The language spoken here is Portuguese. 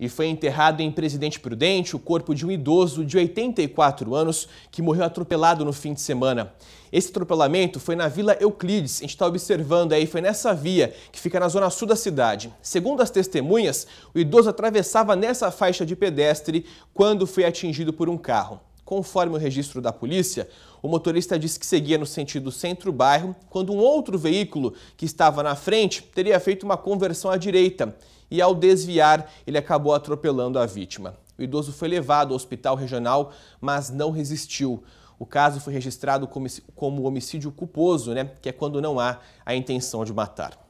e foi enterrado em Presidente Prudente o corpo de um idoso de 84 anos que morreu atropelado no fim de semana. Esse atropelamento foi na Vila Euclides, a gente está observando aí, foi nessa via que fica na zona sul da cidade. Segundo as testemunhas, o idoso atravessava nessa faixa de pedestre quando foi atingido por um carro. Conforme o registro da polícia, o motorista disse que seguia no sentido centro-bairro quando um outro veículo que estava na frente teria feito uma conversão à direita e, ao desviar, ele acabou atropelando a vítima. O idoso foi levado ao hospital regional, mas não resistiu. O caso foi registrado como, como homicídio culposo, né? que é quando não há a intenção de matar.